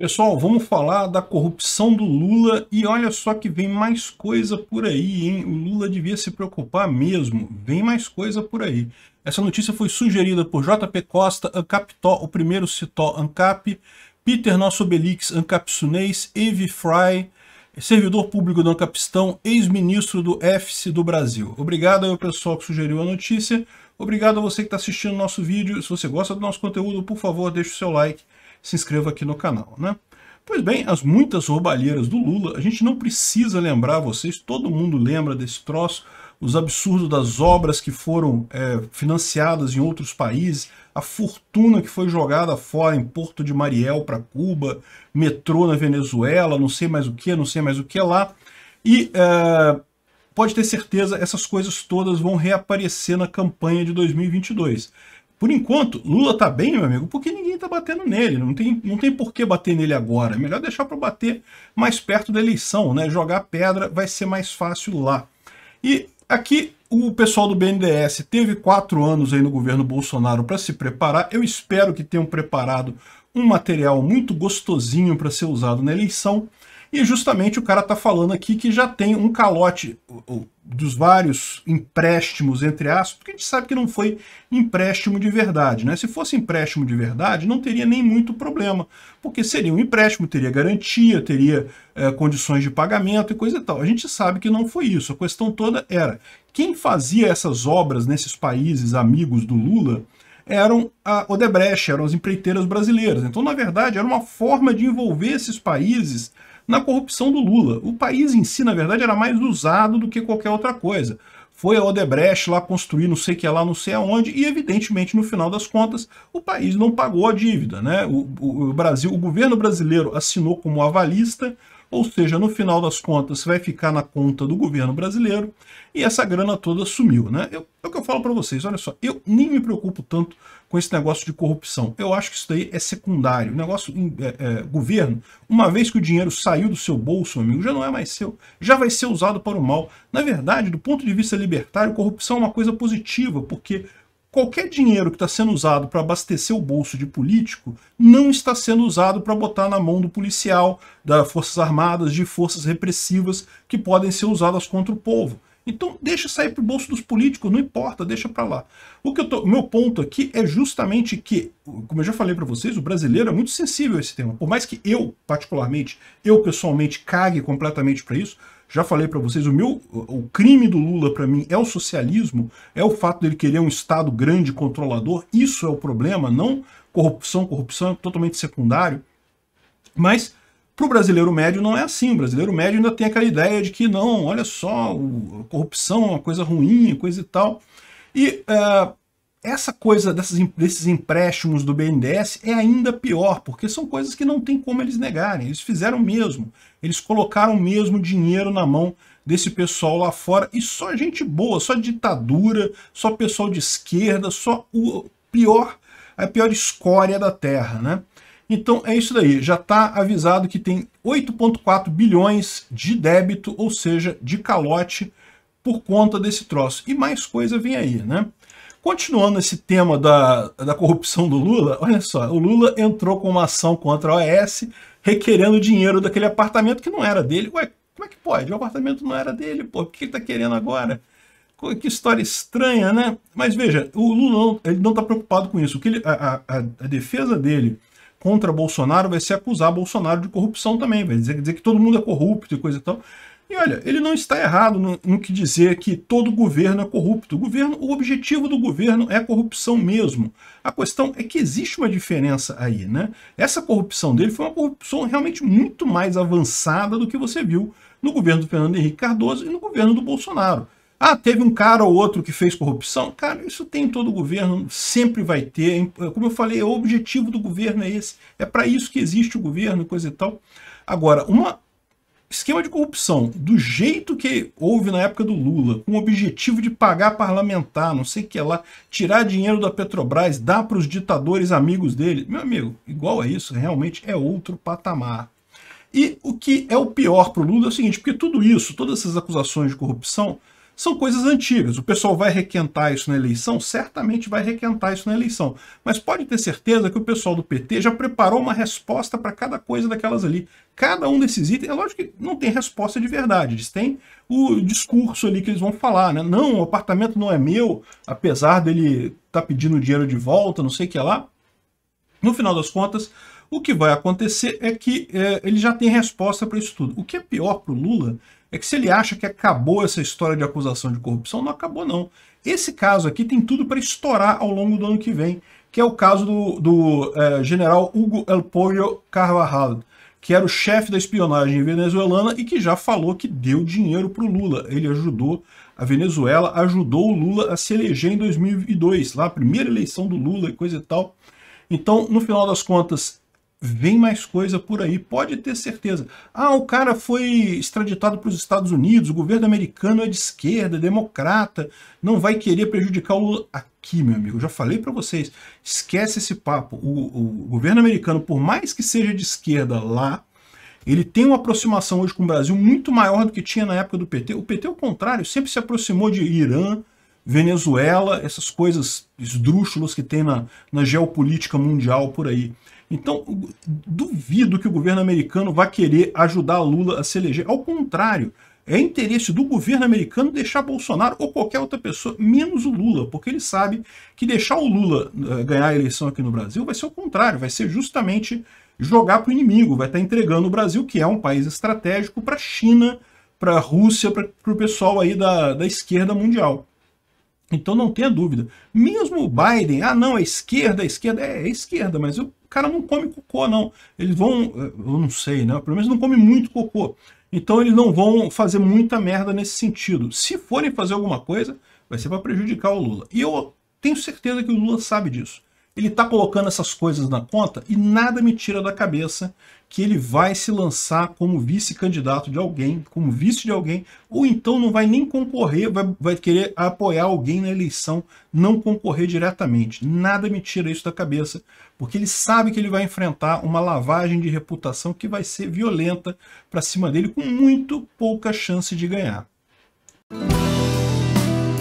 Pessoal, vamos falar da corrupção do Lula e olha só que vem mais coisa por aí, hein? O Lula devia se preocupar mesmo, vem mais coisa por aí. Essa notícia foi sugerida por JP Costa, Ancaptó, o primeiro Citó Ancap, Peter Nosso Obelix Ancapsunês, Eve Fry, servidor público do Ancapistão, ex-ministro do FC do Brasil. Obrigado ao pessoal que sugeriu a notícia, obrigado a você que está assistindo o nosso vídeo. Se você gosta do nosso conteúdo, por favor, deixe o seu like se inscreva aqui no canal, né? Pois bem, as muitas roubalheiras do Lula, a gente não precisa lembrar vocês, todo mundo lembra desse troço, os absurdos das obras que foram é, financiadas em outros países, a fortuna que foi jogada fora em Porto de Mariel para Cuba, metrô na Venezuela, não sei mais o que, não sei mais o que lá. E é, pode ter certeza, essas coisas todas vão reaparecer na campanha de 2022. Por enquanto, Lula tá bem, meu amigo, porque ninguém tá batendo nele. Não tem, não tem por que bater nele agora. É melhor deixar para bater mais perto da eleição, né? Jogar pedra vai ser mais fácil lá. E aqui o pessoal do BNDES teve quatro anos aí no governo Bolsonaro para se preparar. Eu espero que tenham preparado um material muito gostosinho para ser usado na eleição. E justamente o cara está falando aqui que já tem um calote dos vários empréstimos, entre aspas, porque a gente sabe que não foi empréstimo de verdade. Né? Se fosse empréstimo de verdade, não teria nem muito problema, porque seria um empréstimo, teria garantia, teria é, condições de pagamento e coisa e tal. A gente sabe que não foi isso. A questão toda era quem fazia essas obras nesses países amigos do Lula eram a Odebrecht, eram as empreiteiras brasileiras. Então, na verdade, era uma forma de envolver esses países na corrupção do Lula. O país em si, na verdade, era mais usado do que qualquer outra coisa. Foi a Odebrecht lá construir não sei que lá, não sei aonde, e evidentemente, no final das contas, o país não pagou a dívida. Né? O, o, o Brasil, o governo brasileiro assinou como avalista, ou seja, no final das contas, vai ficar na conta do governo brasileiro e essa grana toda sumiu. Né? Eu, é o que eu falo para vocês, olha só, eu nem me preocupo tanto com esse negócio de corrupção. Eu acho que isso daí é secundário. O negócio é, é, governo, uma vez que o dinheiro saiu do seu bolso, amigo, já não é mais seu, já vai ser usado para o mal. Na verdade, do ponto de vista libertário, corrupção é uma coisa positiva, porque qualquer dinheiro que está sendo usado para abastecer o bolso de político não está sendo usado para botar na mão do policial, das Forças Armadas, de forças repressivas que podem ser usadas contra o povo. Então deixa sair para o bolso dos políticos, não importa, deixa para lá. O que eu tô, meu ponto aqui é justamente que, como eu já falei para vocês, o brasileiro é muito sensível a esse tema. Por mais que eu, particularmente, eu pessoalmente cague completamente para isso, já falei para vocês, o meu o crime do Lula para mim é o socialismo, é o fato dele querer um estado grande controlador, isso é o problema, não corrupção, corrupção é totalmente secundário. Mas para o brasileiro médio não é assim. O brasileiro médio ainda tem aquela ideia de que não, olha só, a corrupção é uma coisa ruim, coisa e tal. E uh, essa coisa dessas, desses empréstimos do BNDES é ainda pior, porque são coisas que não tem como eles negarem. Eles fizeram mesmo. Eles colocaram mesmo dinheiro na mão desse pessoal lá fora. E só gente boa, só ditadura, só pessoal de esquerda, só o pior, a pior escória da Terra, né? Então é isso daí, já está avisado que tem 8,4 bilhões de débito, ou seja, de calote, por conta desse troço. E mais coisa vem aí, né? Continuando esse tema da, da corrupção do Lula, olha só, o Lula entrou com uma ação contra a OAS requerendo dinheiro daquele apartamento que não era dele. Ué, como é que pode? O apartamento não era dele, pô, o que ele tá querendo agora? Que história estranha, né? Mas veja, o Lula ele não está preocupado com isso. O que ele, a, a, a, defesa dele contra Bolsonaro vai ser acusar Bolsonaro de corrupção também, vai dizer, dizer que todo mundo é corrupto e coisa e tal. E olha, ele não está errado no, no, que dizer que todo governo é corrupto. O, governo, o objetivo do governo é a corrupção mesmo. A questão é que existe uma diferença aí, né? Essa corrupção dele foi uma corrupção realmente muito mais avançada do que você viu no governo do Fernando Henrique Cardoso e no governo do Bolsonaro. Ah, teve um cara ou outro que fez corrupção? Cara, isso tem em todo governo, sempre vai ter. É, como eu falei, é o objetivo do governo é esse. É para isso que existe o governo, coisa e tal. Agora, uma esquema de corrupção do jeito que houve na época do Lula, com o objetivo de pagar parlamentar, não sei o que lá, tirar dinheiro da Petrobras, dar para os ditadores amigos dele, meu amigo, igual a isso, realmente é outro patamar. E o que é o pior para o Lula é o seguinte, porque tudo isso, todas essas acusações de corrupção, são coisas antigas. O pessoal vai requentar isso na eleição? Certamente vai requentar isso na eleição. Mas pode ter certeza que o pessoal do PT já preparou uma resposta para cada coisa daquelas ali. Cada um desses itens, é lógico que não tem resposta de verdade, eles têm o discurso ali que eles vão falar, né? Não, o apartamento não é meu, apesar dele estar tá pedindo dinheiro de volta, não sei o que lá. No final das contas, o que vai acontecer é que é, ele já tem resposta para isso tudo. O que é pior para o Lula é que se ele acha que acabou essa história de acusação de corrupção, não acabou não. Esse caso aqui tem tudo para estourar ao longo do ano que vem, que é o caso do, do é, general Hugo Elporio Carvajal, que era o chefe da espionagem venezuelana e que já falou que deu dinheiro para o Lula. Ele ajudou a Venezuela, ajudou o Lula a se eleger em 2002, lá a primeira eleição do Lula e coisa e tal. Então, no final das contas, vem mais coisa por aí, pode ter certeza. Ah, o cara foi extraditado para os Estados Unidos, o governo americano é de esquerda, é democrata, não vai querer prejudicar o... Aqui, meu amigo, eu já falei para vocês, esquece esse papo. O, o governo americano, por mais que seja de esquerda lá, ele tem uma aproximação hoje com o Brasil muito maior do que tinha na época do PT. O PT, ao contrário, sempre se aproximou de Irã, Venezuela, essas coisas esdrúxulas que tem na, na geopolítica mundial por aí. Então, duvido que o governo americano vá querer ajudar Lula a se eleger. Ao contrário, é interesse do governo americano deixar Bolsonaro ou qualquer outra pessoa, menos o Lula, porque ele sabe que deixar o Lula eh, ganhar a eleição aqui no Brasil vai ser o contrário, vai ser justamente jogar para o inimigo, vai estar tá entregando o Brasil, que é um país estratégico, para a China, para a Rússia, para o pessoal aí da, da esquerda mundial. Então não tenha dúvida. Mesmo o Biden, ah não, é esquerda, é esquerda, é, é esquerda, mas o cara não come cocô não. Eles vão, eh, eu não sei, né? Pelo menos não come muito cocô. Então eles não vão fazer muita merda nesse sentido. Se forem fazer alguma coisa, vai ser para prejudicar o Lula. E eu tenho certeza que o Lula sabe disso. Ele está colocando essas coisas na conta e nada me tira da cabeça que ele vai se lançar como vice-candidato de alguém, como vice de alguém, ou então não vai nem concorrer, vai, vai querer apoiar alguém na eleição, não concorrer diretamente. Nada me tira isso da cabeça, porque ele sabe que ele vai enfrentar uma lavagem de reputação que vai ser violenta para cima dele, com muito pouca chance de ganhar.